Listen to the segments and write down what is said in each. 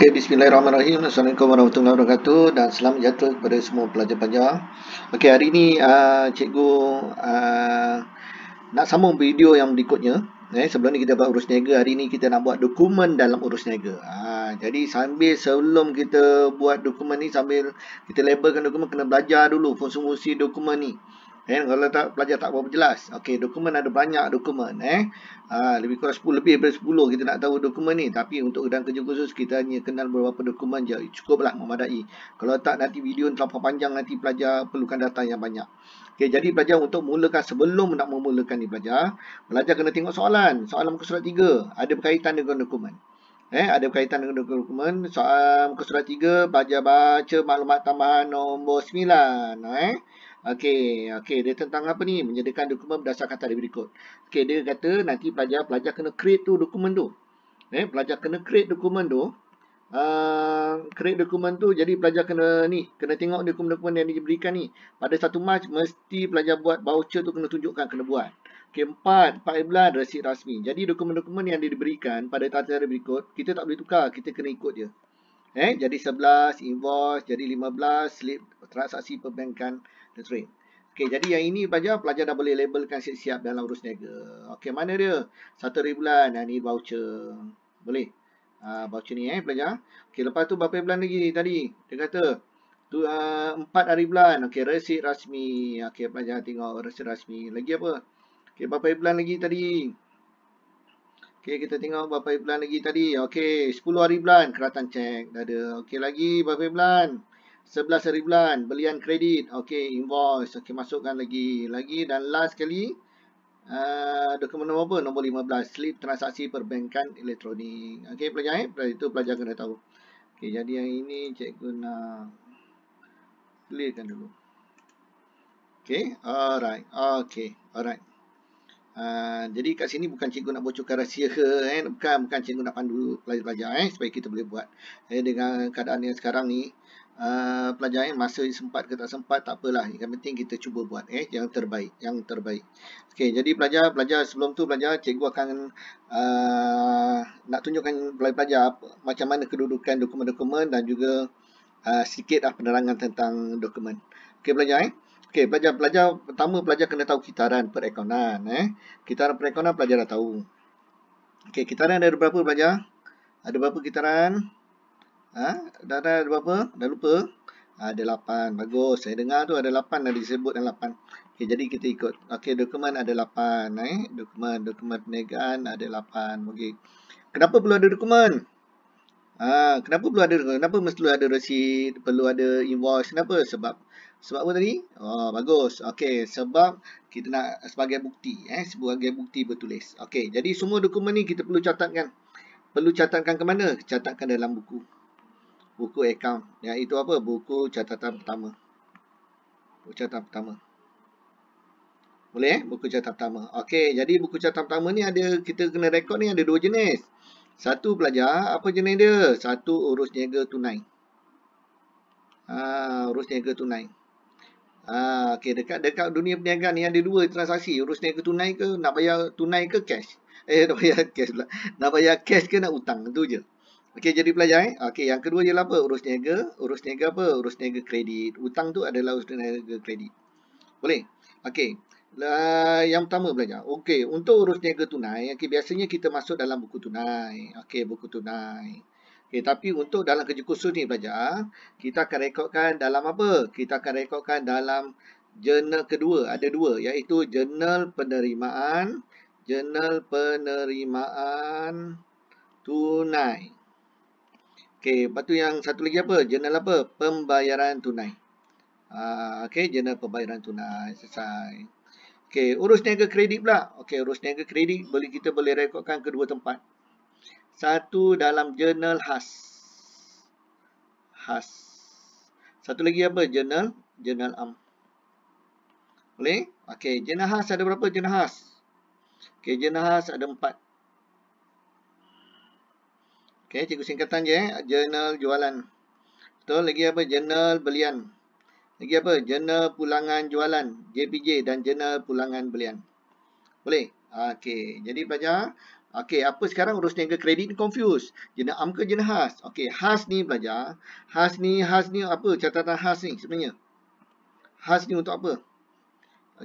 Okay, Bismillahirrahmanirrahim. Assalamualaikum warahmatullahi wabarakatuh dan selamat jatuh kepada semua pelajar panjang. Okey hari ini uh, cikgu uh, nak sambung video yang berikutnya. Eh, sebelum ni kita buat urus niaga, hari ini kita nak buat dokumen dalam urus niaga. Uh, jadi sambil sebelum kita buat dokumen ni, sambil kita labelkan dokumen, kena belajar dulu fungsi-fungsi dokumen ni. Eh, kalau tak, pelajar tak berapa jelas. Okey, dokumen ada banyak dokumen. Eh. Ha, lebih kurang 10, lebih daripada 10 kita nak tahu dokumen ni. Tapi untuk dalam kerja khusus, kita hanya kenal beberapa dokumen je. Cukuplah memadai. Kalau tak, nanti video terlalu panjang, nanti pelajar perlukan data yang banyak. Okey, jadi pelajar untuk mulakan sebelum nak memulakan ni pelajar, pelajar kena tengok soalan. Soalan muka surat 3 ada berkaitan dengan dokumen. Eh, ada berkaitan dengan dokumen. Soalan muka surat 3, pelajar baca maklumat tambahan nombor 9. Eh. Okey, okey dia tentang apa ni? Menyediakan dokumen berdasarkan tadi berikut. Okey, dia kata nanti pelajar-pelajar kena create tu dokumen tu. Eh, pelajar kena create dokumen tu. Uh, create dokumen tu jadi pelajar kena ni kena tengok dokumen-dokumen yang diberikan ni pada satu mac mesti pelajar buat voucher tu kena tunjukkan kena buat keempat okay, 14 resit rasmi jadi dokumen-dokumen yang diberikan pada tarikh berikut kita tak boleh tukar kita kena ikut dia eh jadi 11 invoice jadi 15 slip transaksi perbankan tertulis. Okey, jadi yang ini pelajar, pelajar dah boleh labelkan siap-siap dalam urus niaga. Okay, mana dia? Satu ribu bulan. Ini voucher. Boleh? Ha, voucher ni eh, pelajar. Okay, lepas tu berapa bulan lagi tadi? Dia kata, tu uh, empat hari bulan. Okay resit rasmi. Okay pelajar tengok resit rasmi. Lagi apa? Okay berapa bulan lagi tadi? Okay kita tengok berapa bulan lagi tadi. Okay sepuluh hari bulan. Keratan cek. Dah ada. Okay lagi berapa bulan? Sebelas hari bulan belian kredit okey invoice okey masukkan lagi lagi dan last sekali uh, dokumen nombor apa nombor 15 slip transaksi perbankan elektronik okey pelajar eh pelajar itu pelajar kena tahu okey jadi yang ini cikgu nak clearkan dulu okey alright okey alright uh, jadi kat sini bukan cikgu nak bocorkan rahsia ke eh bukan bukan cikgu nak pandu pelajar-pelajar eh supaya kita boleh buat eh dengan keadaan yang sekarang ni Eh, pelajar lain masa sempat ke tak sempat tak apalah yang penting kita cuba buat eh yang terbaik yang terbaik okey jadi pelajar pelajar sebelum tu pelajar cikgu akan uh, nak tunjukkan kepada pelajar apa, macam mana kedudukan dokumen-dokumen dan juga uh, sikit lah penerangan tentang dokumen okey pelajar eh okey pelajar pelajar pertama pelajar kena tahu kitaran perekonan eh kitaran perekonan pelajar dah tahu okey kitaran ada berapa pelajar ada berapa kitaran Ha? Dah ada berapa? Dah lupa? Ha, ada 8. Bagus. Saya dengar tu ada 8. Dah disebut dan 8. Okay, jadi kita ikut. Okay, dokumen ada 8. Eh? Dokumen. Dokumen perniagaan ada 8. Okey. Kenapa perlu ada dokumen? Ha, kenapa perlu ada dokumen? Kenapa mesti ada resit? Perlu ada invoice? Kenapa? Sebab sebab apa tadi? Oh, bagus. Okay, sebab kita nak sebagai bukti. Eh? Sebagai bukti bertulis. Okay, jadi semua dokumen ni kita perlu catatkan. Perlu catatkan ke mana? Catatkan dalam buku buku account. Yang itu apa? Buku catatan pertama. Buku catatan pertama. Boleh eh? Buku catatan pertama. Okey, jadi buku catatan pertama ni ada, kita kena rekod ni ada dua jenis. Satu pelajar, apa jenis dia? Satu urus niaga tunai. Ah, urus niaga tunai. Ah, Okey, dekat dekat dunia perniagaan ni ada dua transaksi. Urus niaga tunai ke, nak bayar tunai ke cash? Eh, nak bayar cash pula. Nak bayar cash ke nak utang? Itu je. Okey, jadi pelajar eh. Okey, yang kedua ialah apa? Urus niaga. Urus niaga apa? Urus niaga kredit. Hutang tu adalah urus niaga kredit. Boleh? Okey. Uh, yang pertama belajar. Okey, untuk urus niaga tunai, Okey biasanya kita masuk dalam buku tunai. Okey, buku tunai. Okey, tapi untuk dalam kerja kursus ni pelajar kita akan rekodkan dalam apa? Kita akan rekodkan dalam jurnal kedua. Ada dua, iaitu jurnal penerimaan. Jurnal penerimaan tunai. Okey, lepas tu yang satu lagi apa? Jurnal apa? Pembayaran tunai. Uh, Okey, jurnal pembayaran tunai. Selesai. Okey, urus niaga kredit pula. Okey, urus niaga kredit boleh kita boleh rekodkan kedua tempat. Satu dalam jurnal khas. Khas. Satu lagi apa? Jurnal. Jurnal am. Boleh? Okey, jurnal khas ada berapa jurnal khas? Okey, jurnal khas ada empat. Okey, cikgu singkatan je. Eh. Jurnal jualan. Tu lagi apa? Jurnal belian. Lagi apa? Jurnal pulangan jualan. JPJ dan jurnal pulangan belian. Boleh? Okey. Jadi pelajar. Okey. Apa sekarang urus niaga kredit ni confuse. Jurnal am ke jenah khas? Okey. Khas ni pelajar. Khas ni, khas ni apa? Catatan khas ni sebenarnya. Khas ni untuk apa?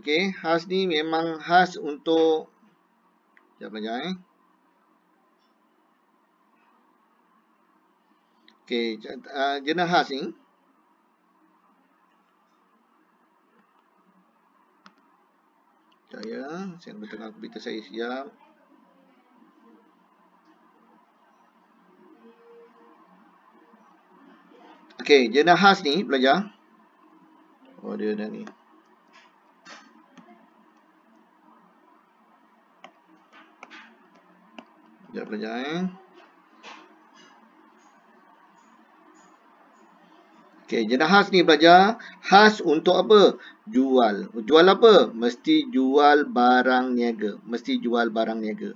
Okey. Khas ni memang khas untuk. Sekejap pelajar eh. Okay, uh, ah, jenis khas ni. Saya, saya bertengah komputer saya siap. Okay, jenah khas ni belajar. Oh, dia dah ni. Sekejap belajar eh. Okey, jenah khas ni belajar. Khas untuk apa? Jual. Jual apa? Mesti jual barang niaga. Mesti jual barang niaga.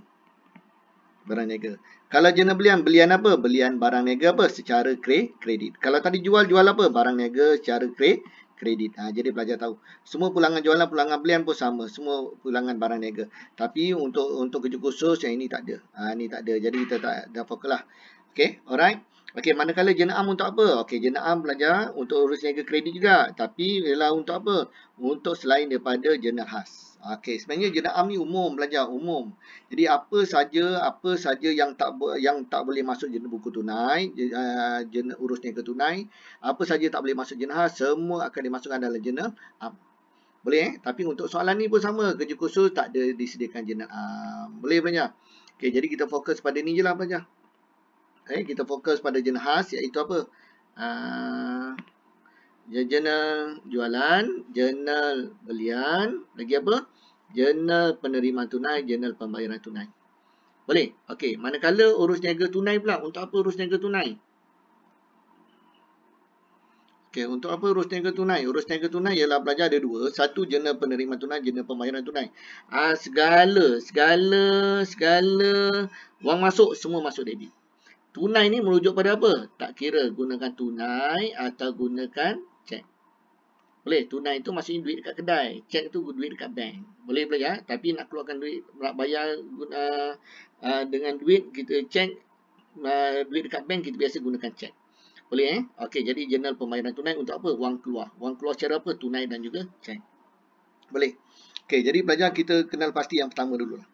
Barang niaga. Kalau jenah belian, belian apa? Belian barang niaga apa? Secara kredit. Kalau tadi jual, jual apa? Barang niaga secara kredit. Kredit. Ha, jadi pelajar tahu. Semua pulangan jualan, pulangan belian pun sama. Semua pulangan barang niaga. Tapi untuk untuk kerja khusus yang ini tak ada. Ha, ini tak ada. Jadi kita tak ada fokus lah. Okay. Alright. Okey, manakala jenaam untuk apa? Okey, jenaam belajar untuk urus niaga kredit juga. Tapi ialah untuk apa? Untuk selain daripada jenaam khas. Okey, sebenarnya jenaam ni umum belajar umum. Jadi apa saja, apa saja yang tak yang tak boleh masuk jenaam buku tunai, eh, jenaam urus niaga tunai, apa saja tak boleh masuk jenaam khas, semua akan dimasukkan dalam jenaam. Boleh eh? Tapi untuk soalan ni pun sama, kerja khusus tak ada disediakan jenaam. Boleh belajar. Okey, jadi kita fokus pada ni lah belajar. Okay, eh, kita fokus pada jenhas iaitu apa? Uh, jurnal jualan, jurnal belian, lagi apa? Jurnal penerimaan tunai, jurnal pembayaran tunai. Boleh? Okey, manakala urus niaga tunai pula? Untuk apa urus niaga tunai? Okey, untuk apa urus niaga tunai? Urus niaga tunai ialah pelajar ada dua. Satu, jurnal penerimaan tunai, jurnal pembayaran tunai. Ah, segala, segala, segala, wang masuk, semua masuk debit. Tunai ni merujuk pada apa? Tak kira gunakan tunai atau gunakan cek. Boleh, tunai tu masih duit dekat kedai. Cek tu duit dekat bank. Boleh, boleh ya. Tapi nak keluarkan duit, nak bayar guna, uh, dengan duit, kita cek. Uh, ah, duit dekat bank, kita biasa gunakan cek. Boleh eh? Okey, jadi jurnal pembayaran tunai untuk apa? Wang keluar. Wang keluar secara apa? Tunai dan juga cek. Boleh. Okey, jadi pelajar kita kenal pasti yang pertama dulu. Lah.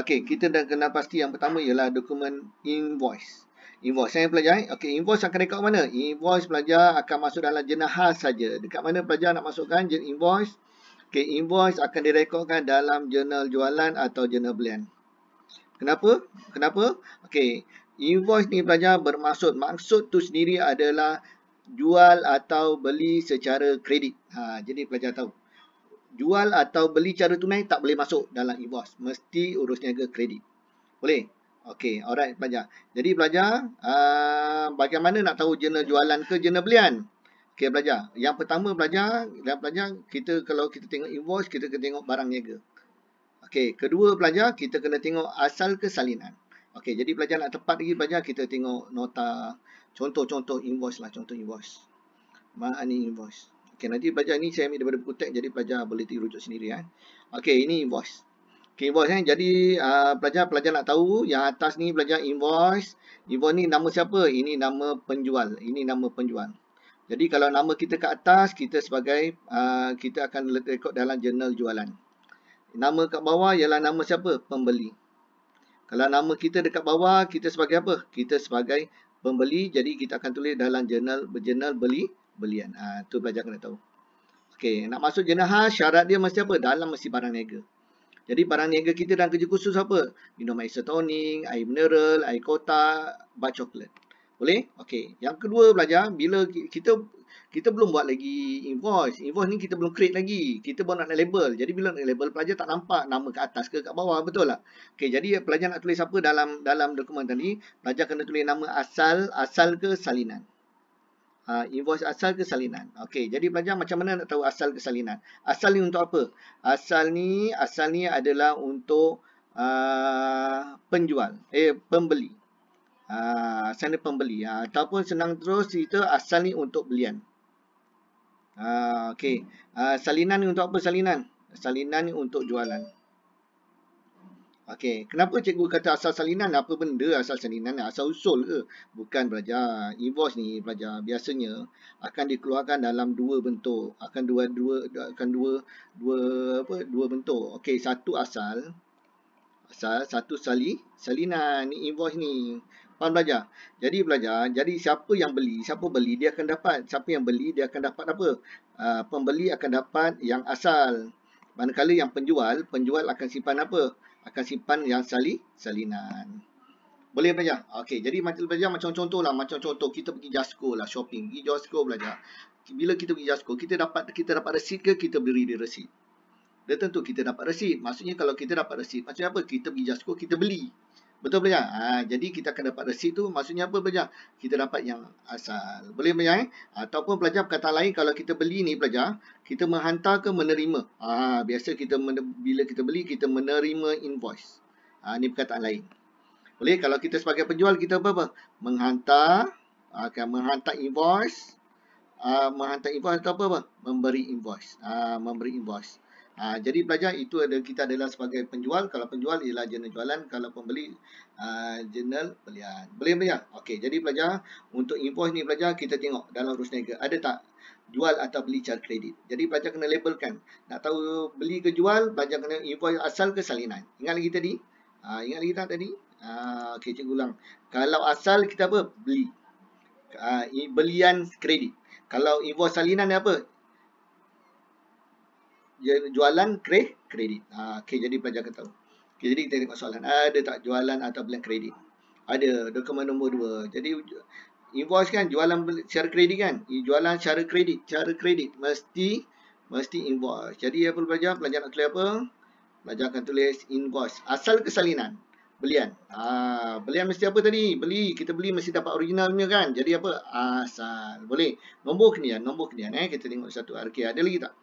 Okey, kita dah kenal pasti yang pertama ialah dokumen invoice. Invoice. Saya pelajar eh. Okey, invoice akan dekat mana? Invoice pelajar akan masuk dalam jenahas saja. Dekat mana pelajar nak masukkan jen invoice? Okey, invoice akan direkodkan dalam jurnal jualan atau jurnal belian. Kenapa? Kenapa? Okey, invoice ni pelajar bermaksud maksud tu sendiri adalah jual atau beli secara kredit. Ha, jadi pelajar tahu. Jual atau beli secara tunai tak boleh masuk dalam invoice. Mesti urus niaga kredit. Boleh? Okey, alright pelajar. Jadi pelajar, uh, ah, bagaimana nak tahu jurnal jualan ke jurnal belian? Okey pelajar, yang pertama pelajar, yang pelajar kita kalau kita tengok invoice, kita kena tengok barang niaga. Okey, kedua pelajar, kita kena tengok asal ke salinan. Okey, jadi pelajar nak tepat lagi pelajar, kita tengok nota, contoh-contoh invoice lah, contoh invoice. Maknanya invoice. Okey, nanti pelajar ni saya ambil daripada buku teks, jadi pelajar boleh dirujuk sendiri. kan? Okey, ini invoice. Okay, invoice eh. kan. Jadi pelajar-pelajar ah, uh, nak tahu yang atas ni pelajar invoice. Invoice ni nama siapa? Ini nama penjual. Ini nama penjual. Jadi kalau nama kita kat atas, kita sebagai uh, kita akan rekod dalam jurnal jualan. Nama kat bawah ialah nama siapa? Pembeli. Kalau nama kita dekat bawah, kita sebagai apa? Kita sebagai pembeli. Jadi kita akan tulis dalam jurnal jurnal beli belian. Itu ah, uh, pelajar kena tahu. Okay, nak masuk jurnal ha, syarat dia mesti apa? Dalam mesti barang negara. Jadi barang niaga kita dalam kerja khusus apa? Minum air setoning, air mineral, air kotak, bar coklat. Boleh? Okey. Yang kedua pelajar, bila kita kita belum buat lagi invoice. Invoice ni kita belum create lagi. Kita baru nak label. Jadi bila nak label pelajar tak nampak nama ke atas ke kat bawah. Betul tak? Okey. Jadi pelajar nak tulis apa dalam dalam dokumen tadi? Pelajar kena tulis nama asal, asal ke salinan uh, invoice asal ke salinan. Okey, jadi pelajar macam mana nak tahu asal ke salinan? Asal ni untuk apa? Asal ni, asal ni adalah untuk uh, penjual, eh pembeli. Uh, asal ni pembeli. Uh, ataupun senang terus cerita asal ni untuk belian. Uh, Okey, uh, salinan ni untuk apa salinan? Salinan ni untuk jualan. Okey, kenapa cikgu kata asal salinan? Apa benda asal salinan? Asal usul ke? Bukan belajar invoice ni belajar. Biasanya akan dikeluarkan dalam dua bentuk. Akan dua dua akan dua dua apa? Dua bentuk. Okey, satu asal asal satu sali salinan ni invoice ni. Pan pelajar. Jadi pelajar. jadi siapa yang beli, siapa beli dia akan dapat. Siapa yang beli dia akan dapat apa? Uh, pembeli akan dapat yang asal. Manakala yang penjual, penjual akan simpan apa? akan simpan yang sali salinan. Boleh belajar? Okey, jadi macam belajar macam contoh lah macam contoh kita pergi Jasco lah shopping, pergi Jasco belajar. Bila kita pergi Jasco, kita dapat kita dapat resit ke kita beri dia resit Dia tentu kita dapat resit Maksudnya kalau kita dapat resit macam apa? Kita pergi Jasco, kita beli. Betul belajar? Ha, jadi kita akan dapat resit tu maksudnya apa belajar? Kita dapat yang asal. Boleh belajar eh? Ataupun belajar perkataan lain kalau kita beli ni belajar, kita menghantar ke menerima? Ha, biasa kita bila kita beli, kita menerima invoice. Ha, ni perkataan lain. Boleh? Kalau kita sebagai penjual, kita apa-apa? Menghantar, akan ha, menghantar invoice. Uh, menghantar invoice atau apa-apa? Memberi invoice. Uh, memberi invoice. Ha, jadi pelajar itu ada kita adalah sebagai penjual. Kalau penjual ialah jurnal jualan. Kalau pembeli uh, jurnal belian. Beli belian. Okey. Jadi pelajar untuk invoice ni pelajar kita tengok dalam urus negara Ada tak jual atau beli cara kredit. Jadi pelajar kena labelkan. Nak tahu beli ke jual. Pelajar kena invoice asal ke salinan. Ingat lagi tadi. Ha, ingat lagi tak tadi. Ha, Okey cikgu ulang. Kalau asal kita apa? Beli. Ha, belian kredit. Kalau invoice salinan ni apa? jualan kre, kredit. Ha, okay, jadi pelajar akan Okay, jadi kita tengok soalan. Ada tak jualan atau belian kredit? Ada. Dokumen nombor dua. Jadi invoice kan jualan secara kredit kan? Jualan secara kredit. Cara kredit mesti mesti invoice. Jadi apa pelajar? Pelajar nak tulis apa? Pelajar akan tulis invoice. Asal kesalinan. Belian. Ha, belian mesti apa tadi? Beli. Kita beli mesti dapat originalnya kan? Jadi apa? Asal. Boleh. Nombor kenian. Nombor kenian. Eh? Kita tengok satu. Okay, ada lagi tak?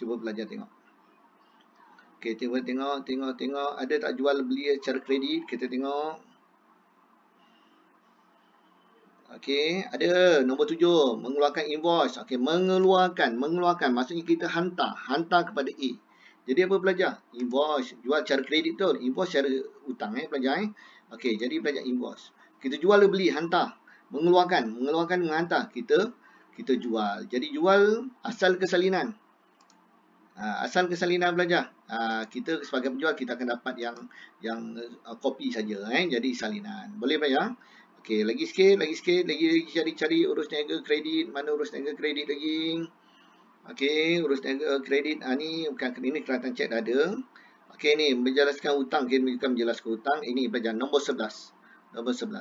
cuba belajar tengok. Okey, cuba tengok, tengok, tengok. Ada tak jual beli secara kredit? Kita tengok. Okay, ada nombor tujuh. Mengeluarkan invoice. Okay, mengeluarkan. Mengeluarkan. Maksudnya kita hantar. Hantar kepada E. Jadi apa pelajar? Invoice. Jual secara kredit tu. Invoice secara hutang eh pelajar eh. Okey, jadi pelajar invoice. Kita jual beli, hantar. Mengeluarkan. Mengeluarkan, menghantar. Kita kita jual. Jadi jual asal kesalinan. Ah, asal kesalinan belajar. Ha, kita sebagai penjual kita akan dapat yang yang uh, kopi uh, saja eh jadi salinan. Boleh payah. Okey, lagi sikit, lagi sikit, lagi lagi cari-cari urus niaga kredit, mana urus niaga kredit lagi? Okey, urus niaga kredit ha, ni bukan ini kelihatan cek dah ada. Okey ni menjelaskan hutang, kita okay, akan menjelaskan hutang. Ini pelajaran nombor 11. Nombor 11.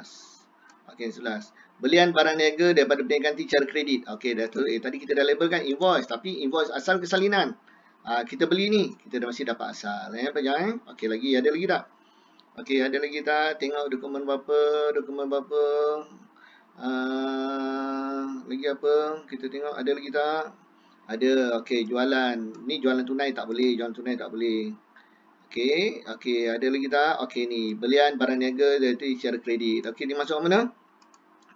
Okey, 11. Belian barang niaga daripada peniaga ganti cara kredit. Okey, dah tu. Eh, tadi kita dah labelkan invoice, tapi invoice asal kesalinan. Uh, kita beli ni, kita dah masih dapat asal. Eh, apa jangan? Eh. Okey lagi, ada lagi tak? Okey, ada lagi tak? Tengok dokumen apa, dokumen berapa. Uh, lagi apa? Kita tengok ada lagi tak? Ada. Okey, jualan. Ni jualan tunai tak boleh, jualan tunai tak boleh. Okey, okey, ada lagi tak? Okey ni, belian barang niaga iaitu secara kredit. Okey, ni masuk mana?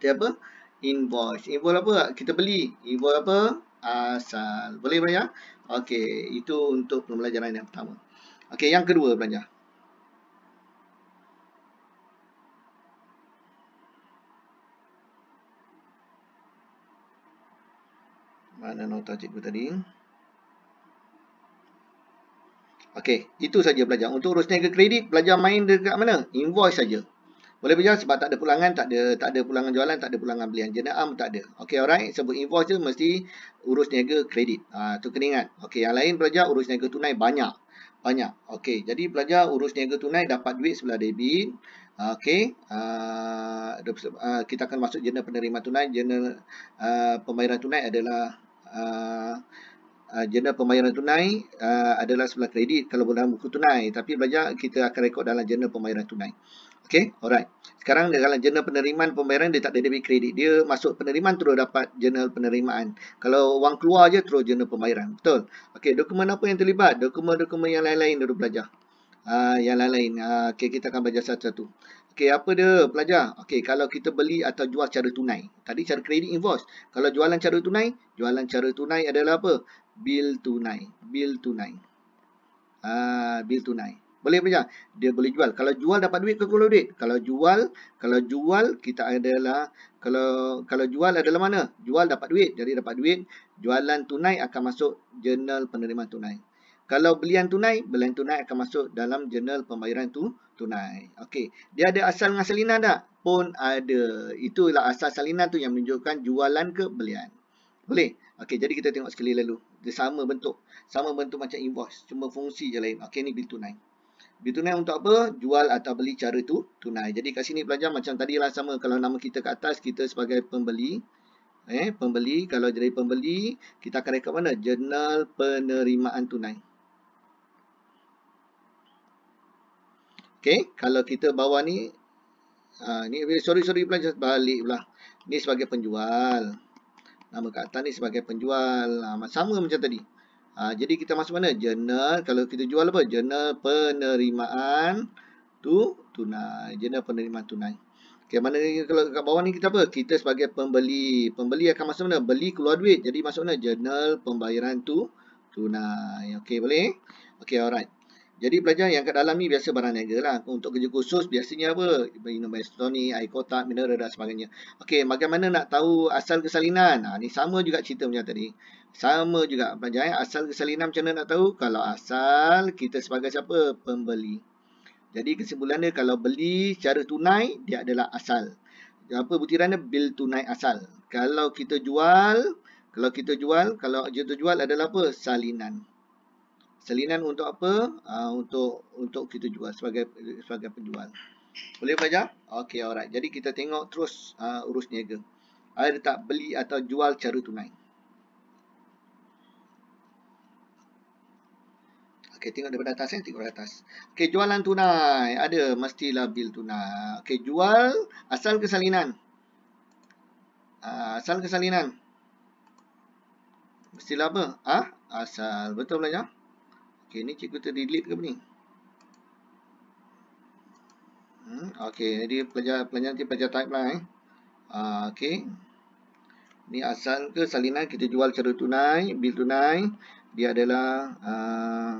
Dia apa? Invoice. Invoice apa? Kita beli. Invoice apa? Asal. Boleh banyak? Okey, itu untuk pembelajaran yang pertama. Okey, yang kedua belajar. Mana nota cikgu tadi? Okey, itu saja belajar. Untuk urus niaga kredit, belajar main dekat mana? Invoice saja. Boleh pinjam sebab tak ada pulangan, tak ada tak ada pulangan jualan, tak ada pulangan belian jenama, tak ada. Okey, alright. Sebut invoice je mesti urus niaga kredit. Ah ha, tu kena ingat. Okey, yang lain pelajar urus niaga tunai banyak. Banyak. Okey, jadi pelajar urus niaga tunai dapat duit sebelah debit. Okey, uh, ha, ha, kita akan masuk jenama penerima tunai, jenama ha, uh, pembayaran tunai adalah uh, Uh, jurnal pembayaran tunai uh, adalah sebelah kredit kalau dalam buku tunai tapi belajar kita akan rekod dalam jurnal pembayaran tunai Okay, alright. Sekarang dalam jurnal penerimaan pembayaran dia tak ada debit kredit. Dia masuk penerimaan terus dapat jurnal penerimaan. Kalau wang keluar je terus jurnal pembayaran. Betul? Okay, dokumen apa yang terlibat? Dokumen-dokumen yang lain-lain dulu belajar. Uh, yang lain-lain. Ah, okay, kita akan belajar satu-satu. Okay, apa dia pelajar? Okay, kalau kita beli atau jual cara tunai. Tadi cara kredit invoice. Kalau jualan cara tunai, jualan cara tunai adalah apa? Bil tunai. Bil tunai. Uh, bil tunai. Boleh punya? Dia boleh jual. Kalau jual dapat duit ke keluar duit? Kalau jual, kalau jual kita adalah kalau kalau jual adalah mana? Jual dapat duit. Jadi dapat duit, jualan tunai akan masuk jurnal penerimaan tunai. Kalau belian tunai, belian tunai akan masuk dalam jurnal pembayaran tu tunai. Okey. Dia ada asal dengan salinan tak? Pun ada. Itulah asal salinan tu yang menunjukkan jualan ke belian. Boleh? Okey, jadi kita tengok sekali lalu. Dia sama bentuk. Sama bentuk macam invoice. Cuma fungsi je lain. Okey, ni bil tunai. Bitunai untuk apa? Jual atau beli cara tu tunai. Jadi kat sini pelajar macam tadi lah sama kalau nama kita kat atas kita sebagai pembeli. Eh, pembeli kalau jadi pembeli kita akan rekod mana? Jurnal penerimaan tunai. Okey, kalau kita bawa ni ah ni sorry sorry pelajar balik pula. Ni sebagai penjual. Nama kat atas ni sebagai penjual. Ha, sama macam tadi. Ha, jadi kita masuk mana? Jurnal. Kalau kita jual apa? Jurnal penerimaan tu tunai. Jurnal penerimaan tunai. Okey, mana ni? Kalau kat bawah ni kita apa? Kita sebagai pembeli. Pembeli akan masuk mana? Beli keluar duit. Jadi masuk mana? Jurnal pembayaran tu tunai. Okey, boleh? Okey, alright. Jadi pelajar yang kat dalam ni biasa barang niaga lah. Untuk kerja khusus biasanya apa? Inumai estoni, air kotak, mineral dan sebagainya. Okey, bagaimana nak tahu asal kesalinan? Ha, ni sama juga cerita macam tadi. Sama juga pelajar eh? asal kesalinan macam mana nak tahu? Kalau asal kita sebagai siapa? Pembeli. Jadi kesimpulan dia kalau beli secara tunai dia adalah asal. Apa butirannya? Bil tunai asal. Kalau kita jual, kalau kita jual, kalau kita jual adalah apa? Salinan. Salinan untuk apa? Uh, untuk untuk kita jual sebagai sebagai penjual. Boleh pelajar? Okey, alright. Jadi kita tengok terus uh, urus niaga. Ada tak beli atau jual secara tunai? Okey, tengok daripada atas eh, tengok daripada atas. Okey, jualan tunai. Ada mestilah bil tunai. Okey, jual asal kesalinan. Uh, asal kesalinan. Mestilah apa? Ah, ha? asal. Betul belajar? Okey, ni cikgu terdelete ke apa ni? Hmm, okey, jadi pelajar pelajar nanti pelajar type lah eh. uh, okey. Ni asal kesalinan kita jual secara tunai, bil tunai. Dia adalah uh,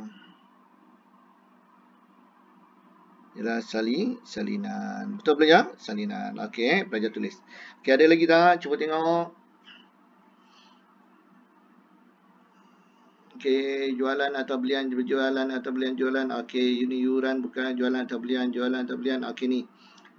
ialah sali salinan. Betul belajar? Salinan. Okey, pelajar tulis. Okey, ada lagi tak? Cuba tengok. Okey, jualan atau belian, jualan atau belian, jualan. Okey, ini yuran bukan jualan atau belian, jualan atau belian. Okey, ni.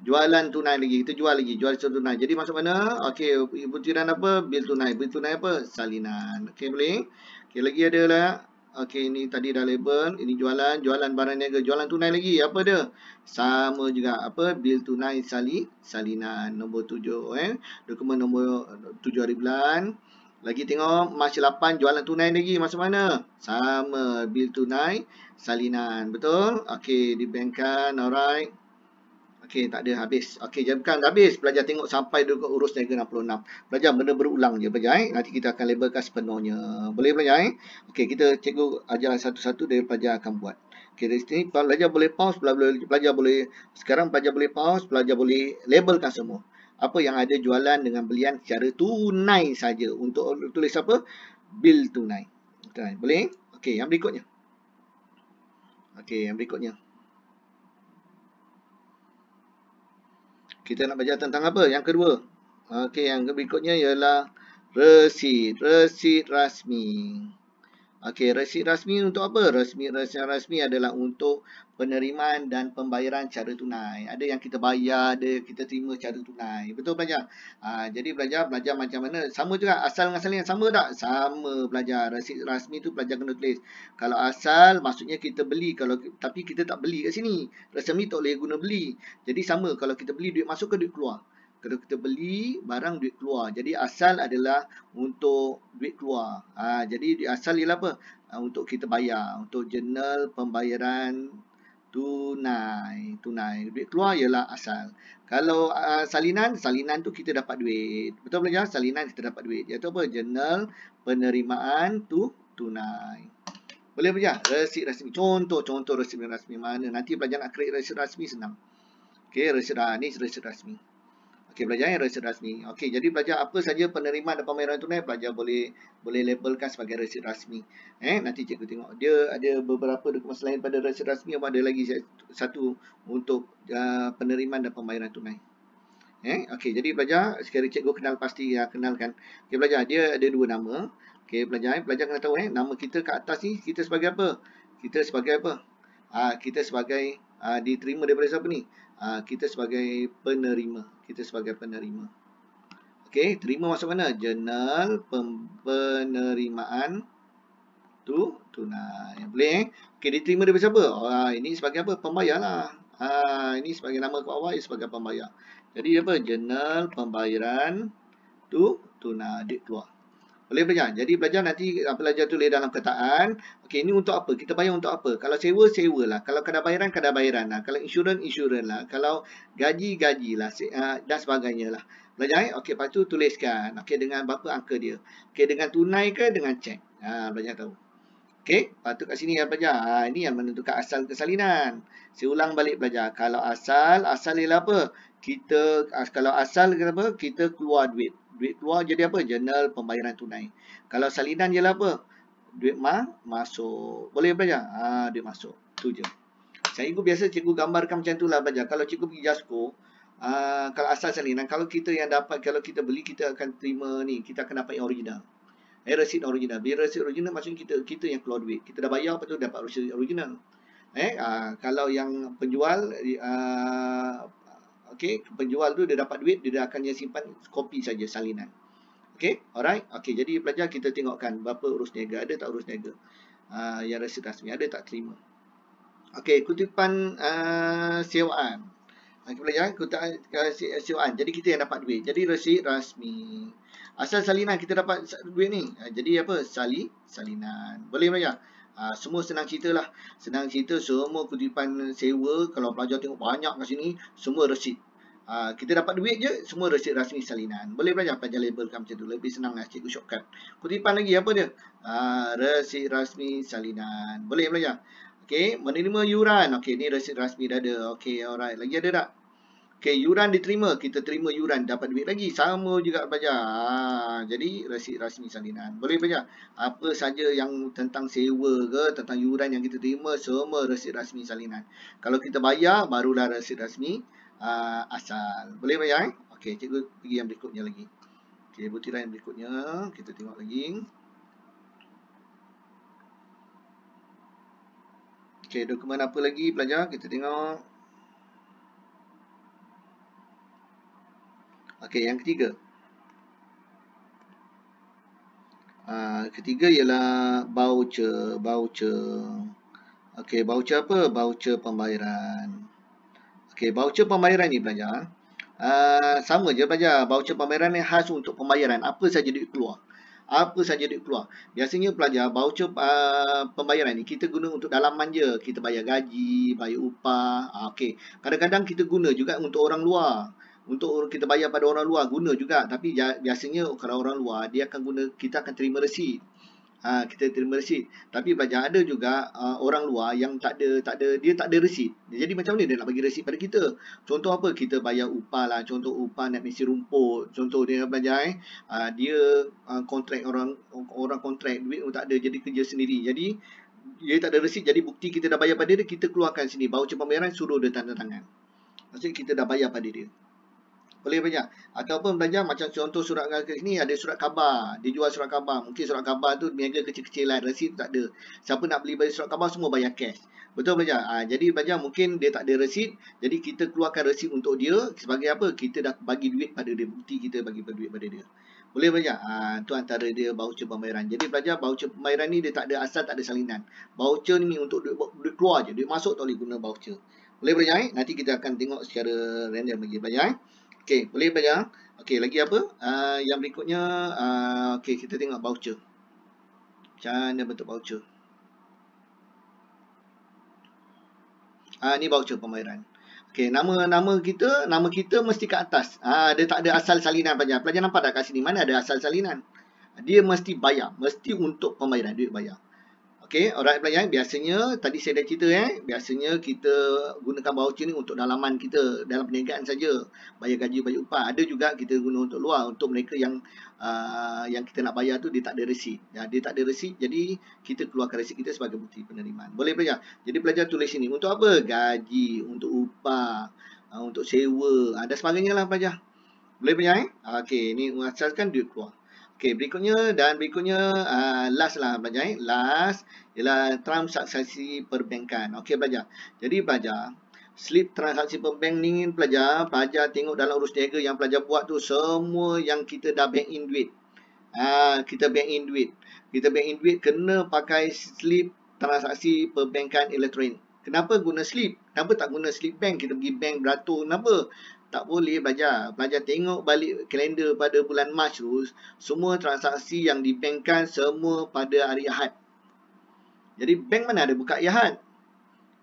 Jualan tunai lagi. Kita jual lagi. Jual secara tunai. Jadi, masuk mana? Okey, butiran apa? Bil tunai. Bil tunai apa? Salinan. Okey, boleh? Okey, lagi ada lah. Okey, ini tadi dah label. Ini jualan. Jualan barang niaga. Jualan tunai lagi. Apa dia? Sama juga. Apa? Bil tunai sali, salinan. Nombor tujuh. Eh? Dokumen nombor tujuh hari bulan. Lagi tengok. Mas lapan jualan tunai lagi. Masa mana? Sama. Bil tunai salinan. Betul? Okey, dibankkan. Alright. Okey, tak ada habis. Okey, jangan bukan habis. Belajar tengok sampai dekat urus negara 66. Belajar benda berulang je. Belajar, eh? Nanti kita akan labelkan sepenuhnya. Boleh belajar, eh? Okey, kita cikgu ajaran satu-satu dari pelajar akan buat. Okey, dari sini pelajar boleh pause, pelajar boleh, pelajar boleh, sekarang pelajar boleh pause, pelajar boleh labelkan semua. Apa yang ada jualan dengan belian secara tunai saja untuk tulis apa? Bill tunai. tunai. Eh? Boleh? Eh? Okey, yang berikutnya. Okey, yang berikutnya. kita nak belajar tentang apa? Yang kedua. Okey, yang berikutnya ialah resit, resit rasmi. Okey, resit rasmi untuk apa? Resit rasmi, rasmi adalah untuk penerimaan dan pembayaran cara tunai. Ada yang kita bayar, ada yang kita terima cara tunai. Betul belajar? Ha, jadi belajar, belajar macam mana? Sama juga asal dengan saling sama tak? Sama belajar. Resit rasmi tu belajar kena tulis. Kalau asal, maksudnya kita beli. kalau Tapi kita tak beli kat sini. Resit rasmi tak boleh guna beli. Jadi sama kalau kita beli duit masuk ke duit keluar kalau kita beli barang duit keluar jadi asal adalah untuk duit keluar ha, jadi asal ialah apa ha, untuk kita bayar untuk jurnal pembayaran tunai tunai duit keluar ialah asal kalau uh, salinan salinan tu kita dapat duit betul belajar salinan kita dapat duit iaitu apa jurnal penerimaan tu tunai boleh belajar resit rasmi contoh contoh resit rasmi mana nanti pelajar nak create resit rasmi senang okey resit ah ni resit rasmi Okey, belajar yang resit rasmi. Okey, jadi belajar apa saja penerimaan dan pembayaran tunai, belajar boleh boleh labelkan sebagai resit rasmi. Eh, nanti cikgu tengok. Dia ada beberapa dokumen selain pada resit rasmi, ada lagi satu untuk uh, penerimaan dan pembayaran tunai. Eh, okey, jadi belajar sekali cikgu kenal pasti ya, kenalkan. Okey, belajar dia ada dua nama. Okey, belajar, eh. belajar kena tahu eh nama kita kat atas ni kita sebagai apa? Kita sebagai apa? Ah, uh, kita sebagai uh, diterima daripada siapa ni? Ah, kita sebagai penerima. Kita sebagai penerima. Okey, terima masuk mana? Jurnal penerimaan tu tunai. Yang boleh eh. Okey, diterima daripada siapa? Oh, ini sebagai apa? Pembayar lah. Ha, ini sebagai nama kuat awal, sebagai pembayar. Jadi apa? Jurnal pembayaran tu tunai. Adik tuah. Boleh belajar. Jadi belajar nanti belajar tulis dalam kataan. Okey, ini untuk apa? Kita bayar untuk apa? Kalau sewa, sewa lah. Kalau kena bayaran, kena bayaran lah. Kalau insurans, insurans lah. Kalau gaji, gaji lah ah, Dan sebagainya lah. Belajar eh? Okey, lepas tu tuliskan. Okey, dengan berapa angka dia. Okey, dengan tunai ke dengan cek? Ha, belajar tahu. Okey, patut kat sini yang belajar. Ha, ini yang menentukan asal kesalinan. Saya ulang balik belajar. Kalau asal, asal ialah apa? Kita ha, kalau asal kenapa? Kita keluar duit. Duit keluar jadi apa? Jurnal pembayaran tunai. Kalau salinan ialah apa? Duit ma masuk. Boleh belajar? Ha, duit masuk. Tu je. Saya Cikgu biasa cikgu gambarkan macam itulah belajar. Kalau cikgu pergi JASCO, Uh, kalau asal salinan, kalau kita yang dapat, kalau kita beli, kita akan terima ni, kita akan dapat yang original eh, resit original. Bila resit original maksudnya kita kita yang keluar duit. Kita dah bayar lepas tu dapat resit original. Eh aa, ah, kalau yang penjual ah, okay, penjual tu dia dapat duit dia akan yang simpan kopi saja salinan. Okay, alright. okay, jadi pelajar kita tengokkan berapa urus niaga ada tak urus niaga. Aa, ah, yang resit rasmi ada tak terima. Okay, kutipan aa, sewaan. Okey pelajar, kutipan sewaan. Jadi kita yang dapat duit. Jadi resit rasmi. Asal salinan kita dapat duit ni. Ah, jadi apa? Sali, salinan. Boleh belajar? Ha, ah, semua senang cerita lah. Senang cerita semua kutipan sewa. Kalau pelajar tengok banyak kat sini, semua resit. Ha, kita dapat duit je, semua resit rasmi salinan. Boleh belajar? Pajar labelkan macam tu. Lebih senang lah cikgu syokkan. Kutipan lagi apa dia? Ha, resit rasmi salinan. Boleh belajar? Okey, menerima yuran. Okey, ni resit rasmi dah ada. Okey, alright. Lagi ada tak? Okey, yuran diterima. Kita terima yuran. Dapat duit lagi. Sama juga pelajar. Ha, ah, jadi, resit rasmi salinan. Boleh pelajar? Apa saja yang tentang sewa ke, tentang yuran yang kita terima, semua resit rasmi salinan. Kalau kita bayar, barulah resit rasmi uh, ah, asal. Boleh pelajar? Eh? Okey, cikgu pergi yang berikutnya lagi. Okey, butiran yang berikutnya. Kita tengok lagi. Okey, dokumen apa lagi pelajar? Kita tengok. Okey, yang ketiga. Uh, ketiga ialah voucher, voucher. Okey, voucher apa? Voucher pembayaran. Okey, voucher pembayaran ni belajar. Uh, ah. ah, sama je belajar. Voucher pembayaran ni khas untuk pembayaran. Apa saja duit keluar. Apa saja duit keluar. Biasanya pelajar, voucher uh, pembayaran ni kita guna untuk dalaman je. Kita bayar gaji, bayar upah. Uh, Okey, kadang-kadang kita guna juga untuk orang luar untuk kita bayar pada orang luar guna juga tapi biasanya kalau orang luar dia akan guna kita akan terima resit ha, kita terima resit tapi pelajar ada juga ha, orang luar yang tak ada tak ada dia tak ada resit jadi macam ni, dia nak bagi resit pada kita contoh apa kita bayar upah lah contoh upah nak mesti rumput contoh dia pelajar eh ha, dia ha, kontrak orang orang kontrak duit pun tak ada jadi kerja sendiri jadi dia tak ada resit jadi bukti kita dah bayar pada dia kita keluarkan sini baucer merah suruh dia tanda tangan maksudnya kita dah bayar pada dia boleh banyak ataupun belajar macam contoh surat khabar ni ada surat khabar dia jual surat khabar mungkin surat khabar tu niaga kecil-kecilan resit tak ada siapa nak beli surat khabar semua bayar cash betul belajar ha, jadi belajar mungkin dia tak ada resit jadi kita keluarkan resit untuk dia sebagai apa kita dah bagi duit pada dia bukti kita bagi duit pada dia boleh belajar ha, tu antara dia baucer pembayaran jadi belajar baucer pembayaran ni dia tak ada asal tak ada salinan baucer ni untuk duit, duit keluar je duit masuk tak boleh guna baucer boleh belajar eh? nanti kita akan tengok secara random lagi belajar eh? Okey, boleh bayar. Okey, lagi apa? Uh, yang berikutnya, uh, okey, kita tengok voucher. Macam mana bentuk voucher? Uh, ni voucher pembayaran. Okey, nama-nama kita, nama kita mesti kat atas. Uh, dia tak ada asal salinan pelajar. Pelajar nampak tak kat sini? Mana ada asal salinan? Dia mesti bayar. Mesti untuk pembayaran, duit bayar. Okey, orang right, eh. biasanya tadi saya dah cerita eh, biasanya kita gunakan voucher ni untuk dalaman kita dalam perniagaan saja, bayar gaji, bayar upah. Ada juga kita guna untuk luar untuk mereka yang uh, yang kita nak bayar tu dia tak ada receipt. Ya, dia tak ada receipt, jadi kita keluarkan receipt kita sebagai bukti penerimaan. Boleh belajar. Jadi pelajar tulis sini untuk apa? Gaji, untuk upah, uh, untuk sewa, ada uh, sebagainya lah pelajar. Boleh belajar eh? Okey, ni mengasaskan duit keluar. Okay, berikutnya dan berikutnya uh, last lah belajar. Eh? Last ialah transaksi perbankan. Okay, belajar. Jadi, belajar. Slip transaksi perbank ni pelajar, pelajar tengok dalam urus niaga yang pelajar buat tu semua yang kita dah bank in duit. Ah kita bank in duit. Kita bank in duit kena pakai slip transaksi perbankan elektronik. Kenapa guna slip? Kenapa tak guna slip bank? Kita pergi bank beratur kenapa? tak boleh belajar. Belajar tengok balik kalender pada bulan Mac tu, semua transaksi yang dibankkan semua pada hari Ahad. Jadi bank mana ada buka Ahad?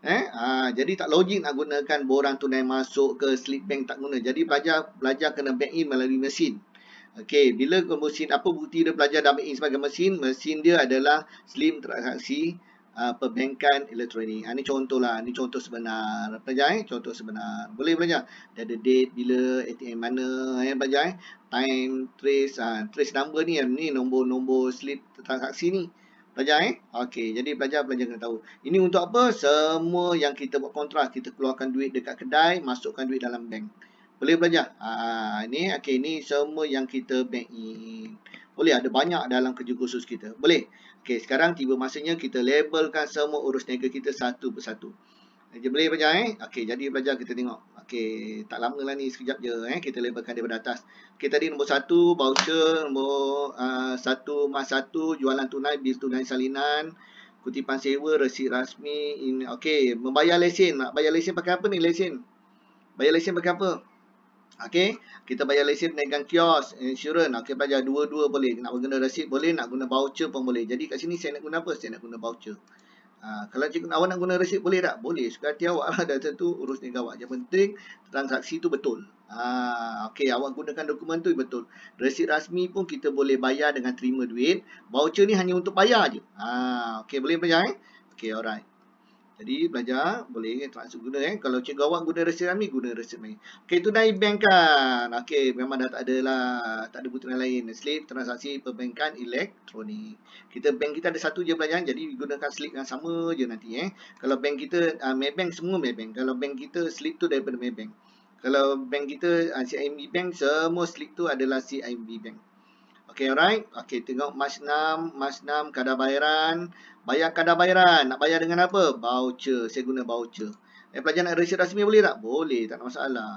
Eh, ha, jadi tak logik nak gunakan borang tunai masuk ke slip bank tak guna. Jadi belajar belajar kena bank in melalui mesin. Okey, bila mesin apa bukti dia belajar dah bank in sebagai mesin? Mesin dia adalah slim transaksi Ah, perbankan elektronik. Ha, ah, ini lah. ini contoh sebenar. Belajar eh? contoh sebenar. Boleh belajar. Dia ada date bila, ATM mana, ya eh, belajar eh? Time trace, ha, trace number ni ni nombor-nombor slip transaksi ni. Belajar eh. Okey, jadi belajar belajar kena tahu. Ini untuk apa? Semua yang kita buat kontrak, kita keluarkan duit dekat kedai, masukkan duit dalam bank. Boleh belajar? ini okay. ini semua yang kita bank in boleh ada banyak dalam kerja khusus kita. Boleh. Okey, sekarang tiba masanya kita labelkan semua urus niaga kita satu persatu. Jadi boleh belajar eh? Okey, jadi belajar kita tengok. Okey, tak lamalah ni sekejap je eh kita labelkan daripada atas. Okey, tadi nombor satu, voucher nombor ah, satu, mas satu, jualan tunai, bil tunai salinan, kutipan sewa, resit rasmi. Okey, membayar lesen. Nak bayar lesen pakai apa ni lesen? Bayar lesen pakai apa? Okey, kita bayar lesen penaikan kios, insurans, okey bayar dua-dua boleh. Nak guna resit boleh, nak guna voucher pun boleh. Jadi kat sini saya nak guna apa? Saya nak guna voucher. Ha, kalau cikgu awak nak guna resit boleh tak? Boleh. Suka hati awak lah data tu urus dengan awak. Yang penting transaksi tu betul. Ha, okey, awak gunakan dokumen tu betul. Resit rasmi pun kita boleh bayar dengan terima duit. Voucher ni hanya untuk bayar je. Ha, okey, boleh bayar eh? Okey, alright. Jadi belajar boleh termasuk guna eh. Kalau cikgu awak guna resep kami, guna resep kami. Okey, itu naik bank kan. Okey, memang dah tak ada lah. Tak ada butiran lain. Slip, transaksi, perbankan, elektronik. Kita bank kita ada satu je belajar. Jadi gunakan slip yang sama je nanti eh. Kalau bank kita, uh, Maybank semua Maybank. Kalau bank kita, slip tu daripada Maybank. Kalau bank kita, uh, ah, CIMB Bank, semua slip tu adalah CIMB Bank. Okay, alright. Okay, tengok Mas 6. Mas 6, kadar bayaran. Bayar kadar bayaran. Nak bayar dengan apa? Voucher. Saya guna voucher. Eh, pelajar nak resit rasmi boleh tak? Boleh. Tak ada masalah.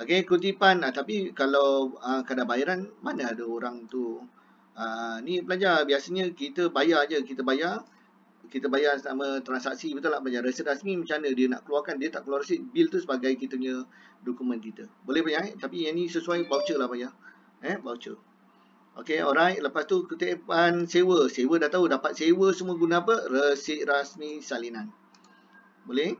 Okay, kutipan. Ah, tapi kalau ah, kadar bayaran, mana ada orang tu? Ah, ni pelajar, biasanya kita bayar je. Kita bayar. Kita bayar sama transaksi. Betul tak pelajar? Resit rasmi macam mana? Dia nak keluarkan, dia tak keluar resit. Bill tu sebagai kita punya dokumen kita. Boleh pelajar? Eh? Tapi yang ni sesuai voucher lah pelajar. Eh, voucher. Okay, alright. Lepas tu kutipan sewa. Sewa dah tahu. Dapat sewa semua guna apa? resit rasmi salinan. Boleh?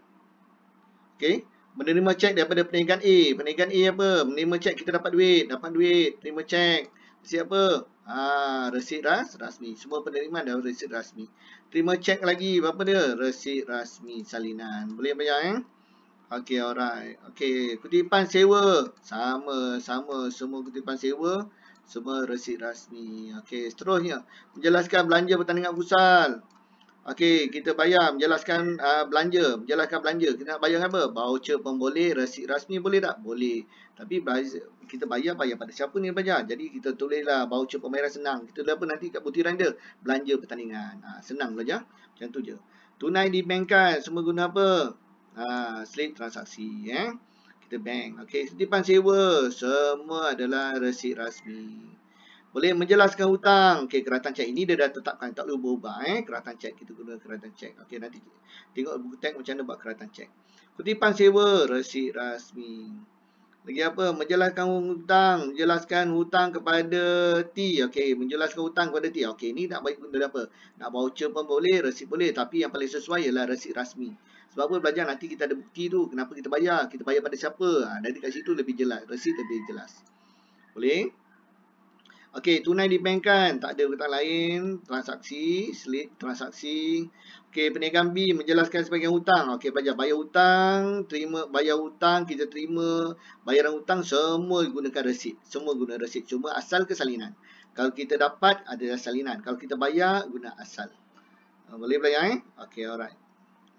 Okay. Menerima cek daripada peningkatan A. peningkatan A apa? Menerima cek kita dapat duit. Dapat duit. Terima cek. Resik apa? Ah, ha, resit ras, rasmi. Semua penerima dah resit rasmi. Terima cek lagi. Berapa dia? Resit rasmi salinan. Boleh bayang eh? Okay, alright. Okay. Kutipan sewa. Sama. Sama. Semua kutipan sewa. Okay semua resit rasmi. Okey, seterusnya menjelaskan belanja pertandingan futsal. Okey, kita bayar menjelaskan uh, belanja, menjelaskan belanja. Kita nak bayar apa? Voucher pun boleh, resit rasmi boleh tak? Boleh. Tapi kita bayar bayar pada siapa ni bayar? Jadi kita tulislah voucher pembayaran senang. Kita dah apa nanti kat butiran dia? Belanja pertandingan. Ha, senang belajar. Macam tu je. Tunai di bankkan semua guna apa? Ha, slip transaksi, eh. Ya? the bank. okay. setipan sewa semua adalah resit rasmi. Boleh menjelaskan hutang. okay. keratan cek ini dia dah tetapkan tak perlu berubah eh. Keratan cek kita guna keratan cek. okay. nanti tengok buku teks macam mana buat keratan cek. Kutipan sewa resit rasmi. Lagi apa? Menjelaskan hutang, menjelaskan hutang kepada T. okay. menjelaskan hutang kepada T. okay. ini nak baik benda apa? Nak voucher pun boleh, resit boleh, tapi yang paling sesuai ialah resit rasmi. Sebab apa belajar nanti kita ada bukti tu. Kenapa kita bayar? Kita bayar pada siapa? Ha, dari kat situ lebih jelas. Resit lebih jelas. Boleh? Okey, tunai di Tak ada kata lain. Transaksi. Slip transaksi. Okey, peniagaan B menjelaskan sebagai hutang. Okey, belajar. Bayar hutang. Terima. Bayar hutang. Kita terima. Bayaran hutang. Semua gunakan resit. Semua guna resit. Cuma asal kesalinan. Kalau kita dapat, ada salinan. Kalau kita bayar, guna asal. Ha, boleh belajar eh? Okey, alright.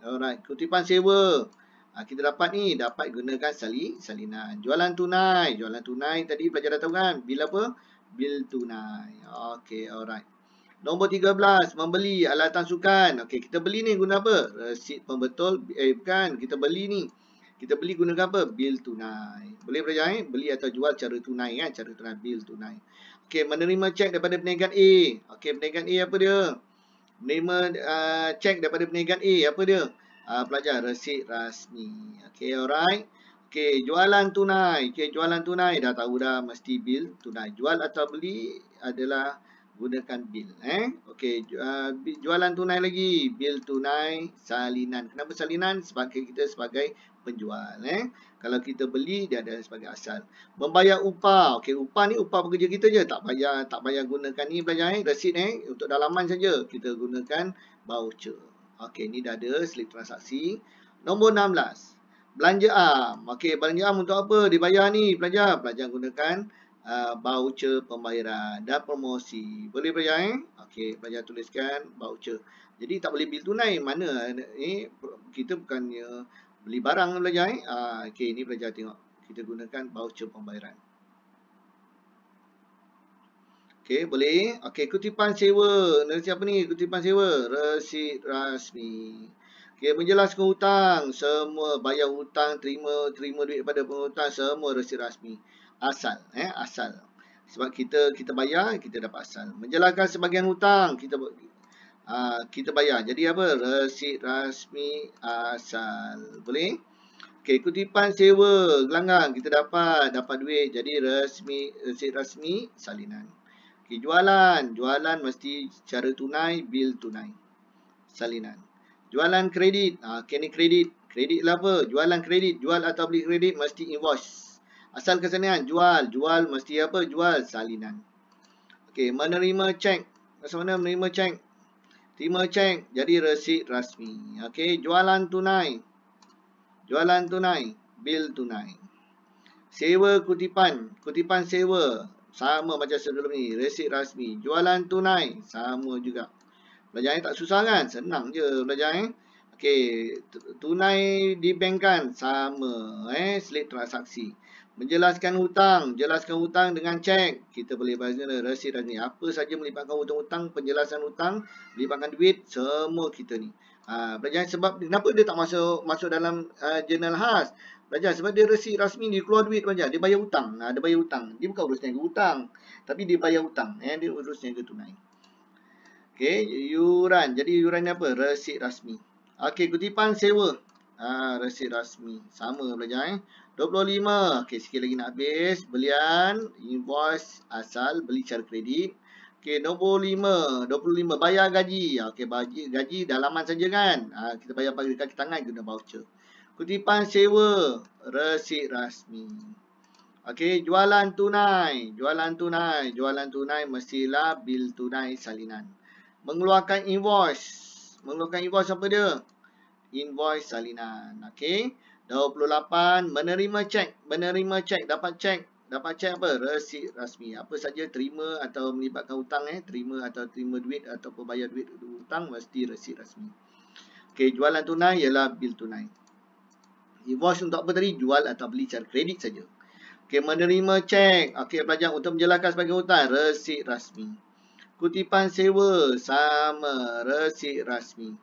Alright, kutipan sewa. Ha, kita dapat ni, dapat gunakan sali, salinan. Jualan tunai. Jualan tunai tadi pelajar tahu kan? Bil apa? Bil tunai. Okay, alright. Nombor 13, membeli alatan sukan. Okay, kita beli ni guna apa? Resit pembetul. Eh, bukan. Kita beli ni. Kita beli guna apa? Bil tunai. Boleh pelajar ni? Eh? Beli atau jual cara tunai kan? Cara tunai. Bil tunai. Okay, menerima cek daripada peniagaan A. Okay, peniagaan A apa dia? menerima uh, cek daripada peniagaan A apa dia? Uh, pelajar resit rasmi. Okay, alright. Okay, jualan tunai. Okey, jualan tunai dah tahu dah mesti bil tunai. Jual atau beli adalah gunakan bil eh. Okey, uh, jualan tunai lagi, bil tunai salinan. Kenapa salinan? Sebab kita sebagai penjual eh. Kalau kita beli, dia ada sebagai asal. Membayar upah. Okey, upah ni upah pekerja kita je. Tak payah, tak payah gunakan ni belajar eh. Resit eh. Untuk dalaman saja kita gunakan voucher. Okey, ni dah ada slip transaksi. Nombor 16. Belanja am. Okey, belanja am untuk apa? Dibayar ni pelajar. Pelajar gunakan uh, voucher pembayaran dan promosi. Boleh belajar eh? Okey, belajar tuliskan voucher. Jadi tak boleh bil tunai. Mana eh? Kita bukannya beli barang belajar eh. Ah okey ni belajar tengok. Kita gunakan baucer pembayaran. Okey boleh. Okey kutipan sewa. Nanti apa ni? Kutipan sewa. Resit rasmi. okay menjelaskan hutang, semua bayar hutang, terima terima duit daripada penghutang, semua resit rasmi. Asal eh asal. Sebab kita kita bayar, kita dapat asal. Menjelaskan sebahagian hutang, kita Ah, kita bayar. Jadi apa? Resit rasmi asal. Boleh? Okey, kutipan sewa gelanggang kita dapat dapat duit. Jadi resmi resit rasmi salinan. Okey, jualan. Jualan mesti secara tunai, bil tunai. Salinan. Jualan kredit. Ah, okay, ni kredit. Kredit lah apa? Jualan kredit, jual atau beli kredit mesti invoice. Asal kesenian, jual, jual mesti apa? Jual salinan. Okey, menerima cek. Macam mana menerima cek? Terima cek. Jadi resit rasmi. Okey. Jualan tunai. Jualan tunai. Bil tunai. Sewa kutipan. Kutipan sewa. Sama macam sebelum ni. Resit rasmi. Jualan tunai. Sama juga. Belajar tak susah kan? Senang je belajar eh. Okey. Tunai dibankkan. Sama. Eh. Slip transaksi. Menjelaskan hutang. Jelaskan hutang dengan cek. Kita boleh bahasnya resit dan ni. Apa saja melibatkan hutang-hutang, penjelasan hutang, melibatkan duit, semua kita ni. Ha, belajar sebab kenapa dia tak masuk masuk dalam uh, jurnal khas. Belajar sebab dia resit rasmi, dia keluar duit belajar. Dia bayar hutang. Ha, dia bayar hutang. Dia bukan urus ke hutang. Tapi dia bayar hutang. Eh, dia urus ke tunai. Okay, yuran. Jadi yuran ni apa? Resit rasmi. Okay, kutipan sewa. Ah, resit rasmi. Sama belajar eh. 25. Okey, sikit lagi nak habis. Belian, invoice asal, beli cara kredit. Okey, 25, 25, bayar gaji. Okey, gaji, gaji dalaman saja kan. Ha, kita bayar pagi kaki tangan guna voucher. Kutipan sewa, resit rasmi. Okey, jualan tunai. Jualan tunai. Jualan tunai mestilah bil tunai salinan. Mengeluarkan invoice. Mengeluarkan invoice apa dia? invoice salinan. Okey. 28 menerima cek, menerima cek, dapat cek, dapat cek apa? Resit rasmi. Apa saja terima atau melibatkan hutang eh, terima atau terima duit atau pembayar duit hutang mesti resit rasmi. Okey, jualan tunai ialah bil tunai. Invoice untuk apa tadi? Jual atau beli secara kredit saja. Okey, menerima cek. Okey, pelajar untuk menjelaskan sebagai hutang, resit rasmi. Kutipan sewa sama resit rasmi.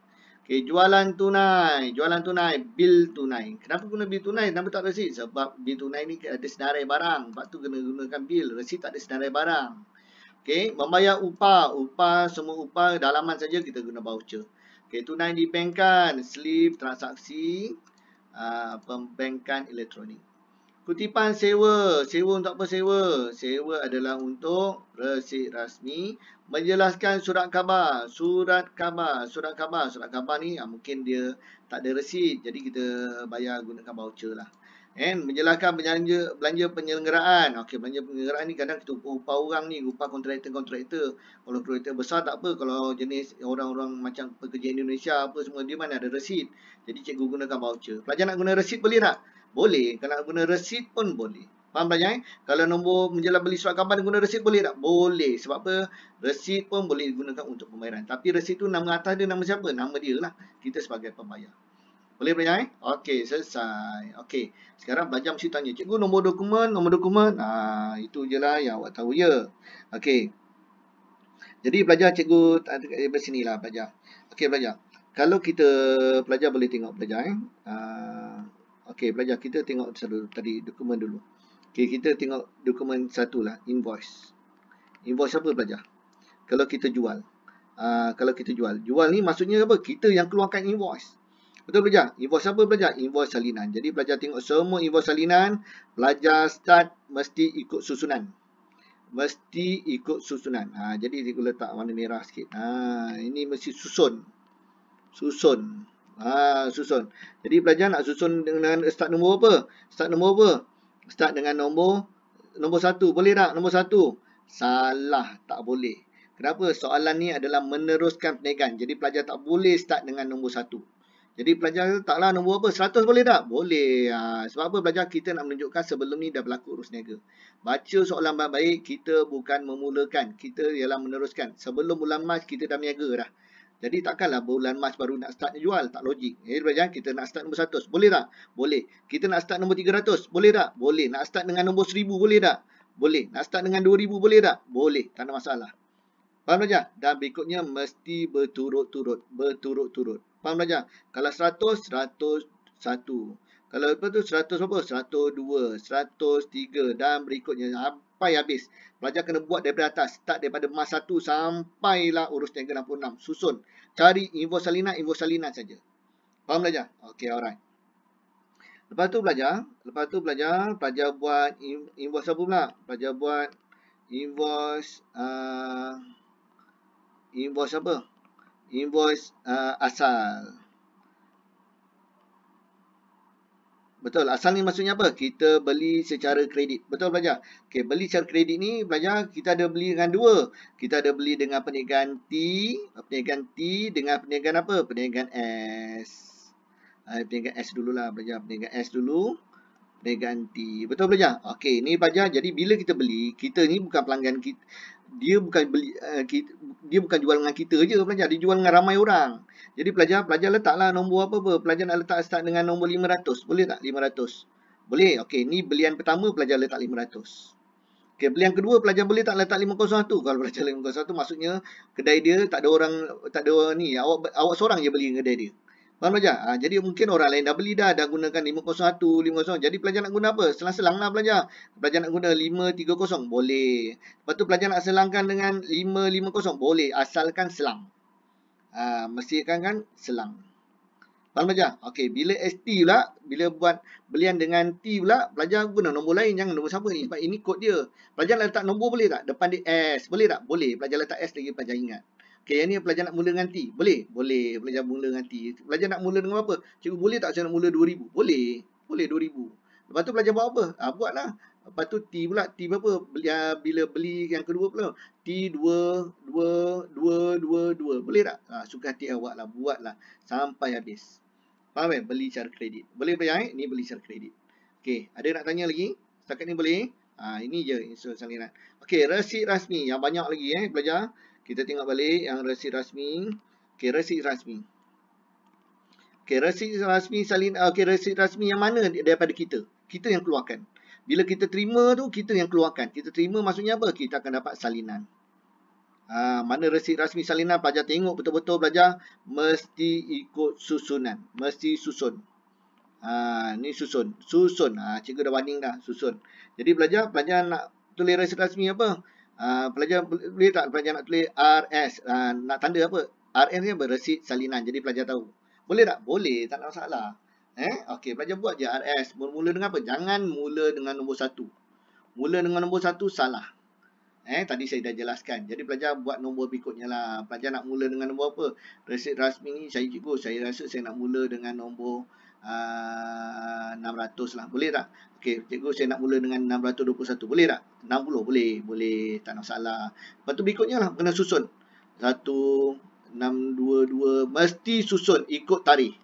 Okay, jualan tunai. Jualan tunai. Bil tunai. Kenapa guna bil tunai? Kenapa tak resit? Sebab bil tunai ni ada senarai barang. Sebab tu kena gunakan bil. Resit tak ada senarai barang. Okay, membayar upah. Upah, semua upah dalaman saja kita guna voucher. Okay, tunai dibankkan. Slip, transaksi, uh, ah, pembankan elektronik. Kutipan sewa. Sewa untuk apa sewa? Sewa adalah untuk resit rasmi. Menjelaskan surat khabar. Surat khabar. Surat khabar. Surat khabar ni ya, mungkin dia tak ada resit. Jadi kita bayar gunakan voucher lah. And eh, menjelaskan belanja, belanja penyelenggaraan. Okey, belanja penyelenggaraan ni kadang kita upah orang ni. Upah kontraktor-kontraktor. Kalau kontraktor besar tak apa. Kalau jenis orang-orang macam pekerja Indonesia apa semua. Dia mana ada resit. Jadi cikgu gunakan voucher. Pelajar nak guna resit boleh tak? Boleh. Kalau nak guna resit pun boleh. Faham tak ya? Kalau nombor menjelang beli surat khabar guna resit boleh tak? Boleh. Sebab apa? Resit pun boleh digunakan untuk pembayaran. Tapi resit tu nama atas dia nama siapa? Nama dia lah. Kita sebagai pembayar. Boleh belajar eh? Okey, selesai. Okey, sekarang belajar mesti tanya. Cikgu, nombor dokumen, nombor dokumen. Nah, itu je lah yang awak tahu, ya. Okey. Jadi, belajar cikgu dekat eh, sini lah, belajar. Okey, belajar. Kalau kita, pelajar boleh tengok pelajar. eh. Uh, Okey, belajar kita tengok dulu, tadi dokumen dulu. Okey, kita tengok dokumen satu lah, invoice. Invoice apa belajar? Kalau kita jual. Uh, kalau kita jual. Jual ni maksudnya apa? Kita yang keluarkan invoice. Betul belajar? Invoice apa belajar? Invoice salinan. Jadi belajar tengok semua invoice salinan. Belajar start mesti ikut susunan. Mesti ikut susunan. Ha, jadi kita letak warna merah sikit. Ha, ini mesti Susun. Susun. Ha, susun. Jadi pelajar nak susun dengan start nombor apa? Start nombor apa? Start dengan nombor nombor satu. Boleh tak nombor satu? Salah. Tak boleh. Kenapa? Soalan ni adalah meneruskan perniagaan. Jadi pelajar tak boleh start dengan nombor satu. Jadi pelajar taklah nombor apa? Seratus boleh tak? Boleh. Ha, sebab apa pelajar? Kita nak menunjukkan sebelum ni dah berlaku urus niaga. Baca soalan baik-baik. Kita bukan memulakan. Kita ialah meneruskan. Sebelum bulan Mac kita dah meniaga dah. Jadi takkanlah bulan Mac baru nak start jual. Tak logik. Eh, ya? Kita nak start nombor 100. Boleh tak? Boleh. Kita nak start nombor 300. Boleh tak? Boleh. Nak start dengan nombor 1000. Boleh tak? Boleh. Nak start dengan 2000. Boleh tak? Boleh. Tak ada masalah. Faham belajar? Dan berikutnya mesti berturut-turut. Berturut-turut. Faham belajar? Kalau 100, 100 101. Kalau apa tu 100 apa? 102, 103 dan berikutnya sampai habis. Belajar kena buat daripada atas. Start daripada mas 1 sampailah urus tiga lampu enam. Susun. Cari info salinat, info salinat saja. Faham belajar? Okay, alright. Lepas tu belajar. Lepas tu belajar. Belajar buat invoice apa pula? Belajar buat invoice. Uh, invoice apa? Invoice uh, Asal. Betul. Asal ni maksudnya apa? Kita beli secara kredit. Betul belajar? Okey, beli secara kredit ni belajar kita ada beli dengan dua. Kita ada beli dengan peniagaan T, eh, peniagaan T dengan peniagaan apa? Peniagaan S. Ah, peniagaan S dululah belajar peniagaan S dulu. Peniagaan T. Betul belajar? Okey, ni belajar jadi bila kita beli, kita ni bukan pelanggan kita dia bukan beli uh, eh, kita, dia bukan jual dengan kita je pelajar dia jual dengan ramai orang jadi pelajar pelajar letaklah nombor apa apa pelajar nak letak start dengan nombor 500 boleh tak 500 boleh okey ni belian pertama pelajar letak 500 Okay, belian kedua pelajar boleh tak letak 501? Kalau pelajar 501 maksudnya kedai dia tak ada orang tak ada ni awak awak seorang je beli kedai dia. Faham belajar? Ha, ah, jadi mungkin orang lain dah beli dah. Dah gunakan 501, 50. Jadi pelajar nak guna apa? Selang-selang lah pelajar. Pelajar nak guna 530? Boleh. Lepas tu pelajar nak selangkan dengan 550? Boleh. Asalkan selang. Ha, ah, mesti kan kan selang. Faham belajar? Okey. Bila ST pula. Bila buat belian dengan T pula. Pelajar guna nombor lain. Jangan nombor siapa ni. Sebab ini kod dia. Pelajar letak nombor boleh tak? Depan dia S. Boleh tak? Boleh. Pelajar letak S lagi pelajar ingat. Okay, yang ni pelajar nak mula nganti. Boleh? Boleh pelajar mula nganti. Pelajar nak mula dengan apa? Cikgu boleh tak saya nak mula 2000? Boleh. Boleh 2000. Lepas tu pelajar buat apa? Ha, buatlah. Lepas tu T pula. T berapa? Beli, ha, bila beli yang kedua pula. T 2, 2, 2, 2, 2. Boleh tak? Ha, suka hati awak lah. Buatlah. Sampai habis. Faham kan? Beli secara kredit. Boleh pelajar eh? Ni beli secara kredit. Okay. Ada nak tanya lagi? Setakat ni boleh? Eh? Ha, ini je. Okay. Resit rasmi. Yang banyak lagi eh. Pelajar. Kita tengok balik yang resit rasmi. Okey, resit rasmi. Okey, resit rasmi salin ah, okey resit rasmi yang mana daripada kita? Kita yang keluarkan. Bila kita terima tu kita yang keluarkan. Kita terima maksudnya apa? Kita akan dapat salinan. Ha, mana resit rasmi salinan pelajar tengok betul-betul belajar mesti ikut susunan, mesti susun. Ha, ni susun, susun. ha, cikgu dah warning dah, susun. Jadi belajar, belajar nak tulis resit rasmi apa? Ah, pelajar boleh tak pelajar nak tulis RS uh, ah, nak tanda apa? RS ni resit salinan. Jadi pelajar tahu. Boleh tak? Boleh, tak ada masalah. Eh, okey, pelajar buat je RS. Bermula dengan apa? Jangan mula dengan nombor satu. Mula dengan nombor satu salah. Eh, tadi saya dah jelaskan. Jadi pelajar buat nombor berikutnya lah. Pelajar nak mula dengan nombor apa? Resit rasmi ni saya cikgu, saya rasa saya nak mula dengan nombor uh, ah, 600 lah. Boleh tak? Okey, cikgu saya nak mula dengan 621. Boleh tak? 60 boleh. Boleh. Tak nak salah. Lepas tu berikutnya lah. Kena susun. 1, 6, 2, Mesti susun. Ikut tarikh.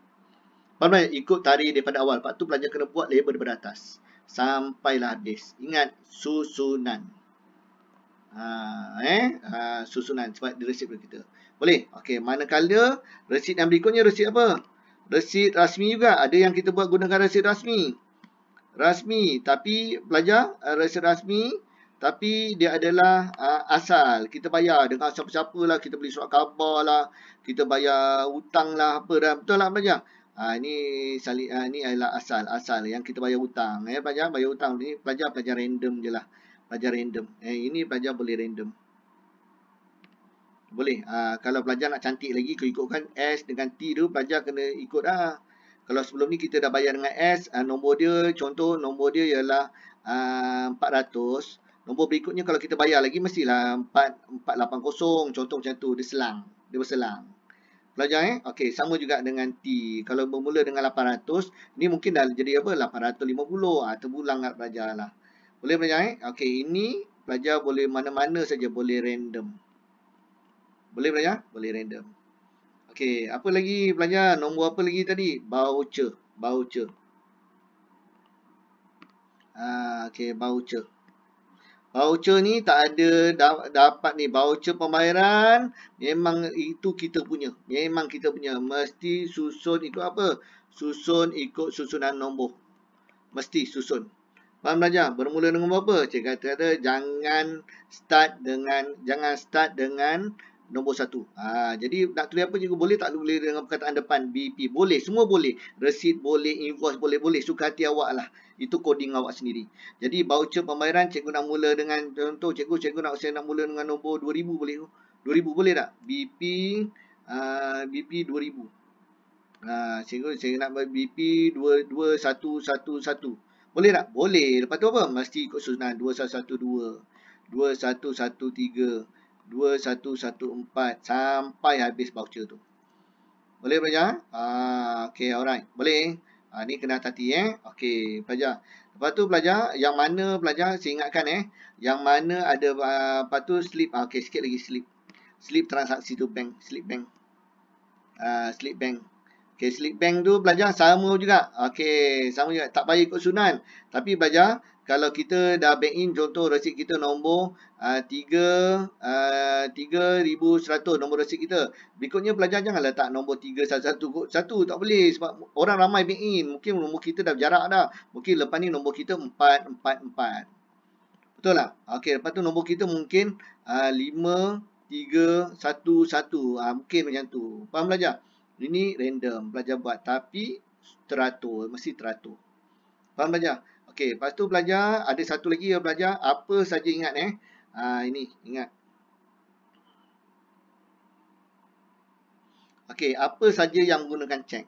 Faham tak? Ikut tarikh daripada awal. Lepas tu pelajar kena buat label daripada atas. Sampailah habis. Ingat. Susunan. Ha, eh ha, susunan sebab di resip kita. Boleh? Okey, manakala resip yang berikutnya resip apa? resit rasmi juga. Ada yang kita buat gunakan resit rasmi. Rasmi tapi pelajar eh, resit rasmi tapi dia adalah uh, asal. Kita bayar dengan siapa-siapa lah. Kita beli surat khabar lah. Kita bayar hutang lah apa dah. Betul lah pelajar? Ha, ini, sali, ha, ini adalah asal. Asal yang kita bayar hutang. Eh, pelajar bayar hutang. ni pelajar-pelajar random je lah. Pelajar random. Eh, ini pelajar boleh random boleh. Uh, kalau pelajar nak cantik lagi, kau ikutkan S dengan T tu, pelajar kena ikut lah. Kalau sebelum ni kita dah bayar dengan S, uh, nombor dia, contoh nombor dia ialah uh, ah, 400. Nombor berikutnya kalau kita bayar lagi, mestilah 480. Contoh macam tu, dia selang. Dia berselang. Pelajar eh? Okey, sama juga dengan T. Kalau bermula dengan 800, ni mungkin dah jadi apa? 850. Uh, terbulang nak pelajar lah. Boleh pelajar eh? Okey, ini pelajar boleh mana-mana saja boleh random. Boleh belanja? Boleh random. Okey, apa lagi belanja? Nombor apa lagi tadi? Voucher. Voucher. Ah, okey, voucher. Voucher ni tak ada da dapat ni. Voucher pembayaran memang itu kita punya. Memang kita punya. Mesti susun ikut apa? Susun ikut susunan nombor. Mesti susun. Faham belajar? Bermula dengan apa? Cik kata-kata jangan start dengan jangan start dengan nombor satu. Ha, jadi nak tulis apa juga boleh tak boleh dengan perkataan depan BP. Boleh. Semua boleh. Resit boleh. Invoice boleh. Boleh. Suka hati awak lah. Itu coding awak sendiri. Jadi voucher pembayaran cikgu nak mula dengan contoh cikgu cikgu nak saya nak mula dengan nombor 2000 boleh. 2000 boleh tak? BP uh, BP 2000. Ha, cikgu saya nak BP 2111. Boleh tak? Boleh. Lepas tu apa? Mesti ikut susunan 2112. 2113. 2114 sampai habis voucher tu. Boleh belajar? Ha, ah, okay, alright. Boleh. Ha, ni kena hati eh. Okay, belajar. Lepas tu belajar, yang mana belajar, seingatkan eh. Yang mana ada, uh, lepas tu slip. Ha, okay, sikit lagi slip. Slip transaksi tu bank. Slip bank. Ha, slip bank. Okay, slip bank tu belajar sama juga. Okay, sama juga. Tak payah ikut sunan. Tapi belajar, kalau kita dah bank in contoh resit kita nombor uh, 3100 uh, nombor resit kita. Berikutnya pelajar jangan letak nombor satu tak boleh sebab orang ramai bank in. Mungkin nombor kita dah jarak dah. Mungkin lepas ni nombor kita 444. Betul tak? Okey lepas tu nombor kita mungkin uh, 5311. Uh, mungkin macam tu. Faham pelajar? Ini random pelajar buat tapi teratur. Mesti teratur. Faham Faham pelajar? Okey, lepas tu belajar, ada satu lagi yang belajar, apa saja ingat eh. Ha, ini, ingat. Okey, apa saja yang menggunakan cek?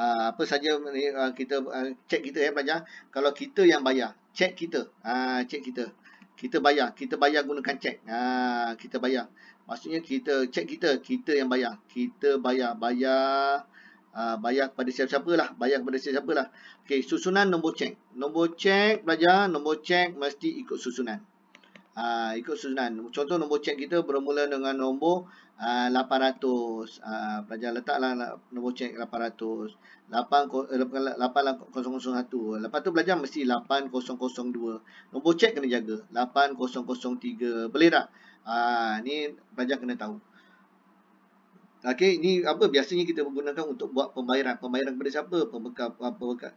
Ha, apa saja eh, kita eh, cek kita eh belajar. Kalau kita yang bayar, cek kita. Ha, cek kita. Kita bayar, kita bayar gunakan cek. Ha, kita bayar. Maksudnya kita, cek kita, kita yang bayar. Kita bayar, bayar. Ah, bayar pada siapa-siapa lah. Bayar pada siapa-siapa lah. Okay, susunan nombor cek. Nombor cek pelajar, nombor cek mesti ikut susunan. Ha, ikut susunan. Contoh nombor cek kita bermula dengan nombor ha, 800. Ha, pelajar letaklah lah, nombor cek 800. 8001. Lepas tu pelajar mesti 8002. Nombor cek kena jaga. 8003. Boleh tak? Ha, ni pelajar kena tahu. Okay, ini apa biasanya kita menggunakan untuk buat pembayaran. Pembayaran kepada siapa? Pembekal pembekal.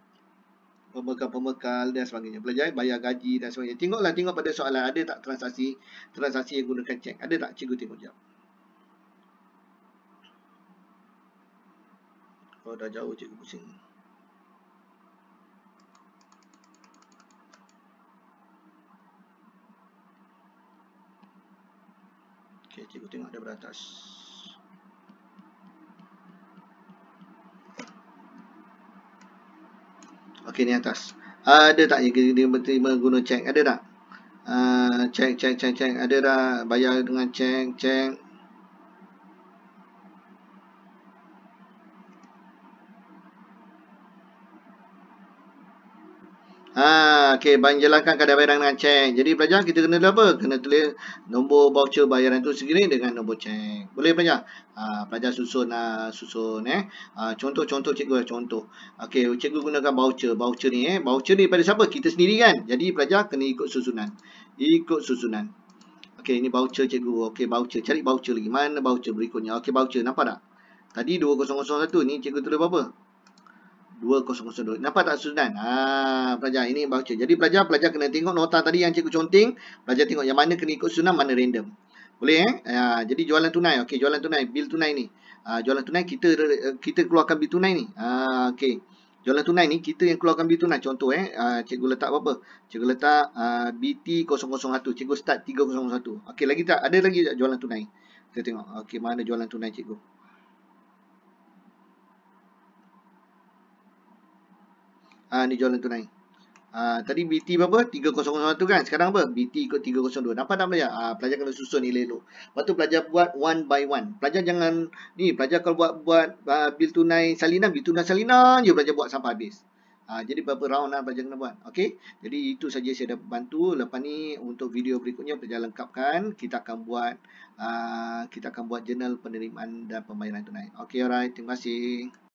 Pembekal-pembekal dan sebagainya. Belajar eh? bayar gaji dan sebagainya. Tengoklah tengok pada soalan ada tak transaksi transaksi yang gunakan cek. Ada tak? Cikgu tengok jap. Oh, dah jauh cikgu pusing. Okey, cikgu tengok ada beratas. atas. Okey ni atas. Ada tak yang kita terima guna cek? Ada tak? Uh, ah, cek, cek, cek, cek. Ada tak bayar dengan cek, cek? Haa. Ah, okey banjelangkan kadar bayaran dengan cek. Jadi pelajar kita kena apa? Kena tulis nombor voucher bayaran tu segini dengan nombor cek. Boleh pelajar? Ha, pelajar susun ah susun eh. Ah, contoh-contoh cikgu eh, contoh. Okey, cikgu gunakan voucher. Voucher ni eh, voucher ni pada siapa? Kita sendiri kan. Jadi pelajar kena ikut susunan. Ikut susunan. Okay, ini voucher cikgu. Okay, voucher. Cari voucher lagi. Mana voucher berikutnya? Okay, voucher nampak tak? Tadi 2001 ni cikgu tulis apa? 2002. Nampak tak susunan? Ha, ah, pelajar ini baca. Jadi pelajar pelajar kena tengok nota tadi yang cikgu conteng. Pelajar tengok yang mana kena ikut susunan, mana random. Boleh eh? Ha, jadi jualan tunai. Okey, jualan tunai. Bil tunai ni. Ha, jualan tunai kita kita keluarkan bil tunai ni. Ha, Okey. Jualan tunai ni kita yang keluarkan bil tunai. Contoh eh. Ha, cikgu letak apa? Cikgu letak ha, BT001. Cikgu start 301. Okey, lagi tak? Ada lagi tak jualan tunai? Kita tengok. Okey, mana jualan tunai cikgu? ha, ni jualan tunai. Ha, tadi BT berapa? 3001 kan? Sekarang apa? BT ikut 302. Nampak tak pelajar? Ha, ah, pelajar kena susun nilai elok. Lepas tu pelajar buat one by one. Pelajar jangan ni pelajar kalau buat buat uh, bil tunai salinan, bil tunai salinan je pelajar buat sampai habis. Ha, jadi berapa round lah pelajar kena buat. Okay? Jadi itu saja saya dapat bantu. Lepas ni untuk video berikutnya pelajar lengkapkan. Kita akan buat uh, kita akan buat jurnal penerimaan dan pembayaran tunai. Okay alright. Terima kasih.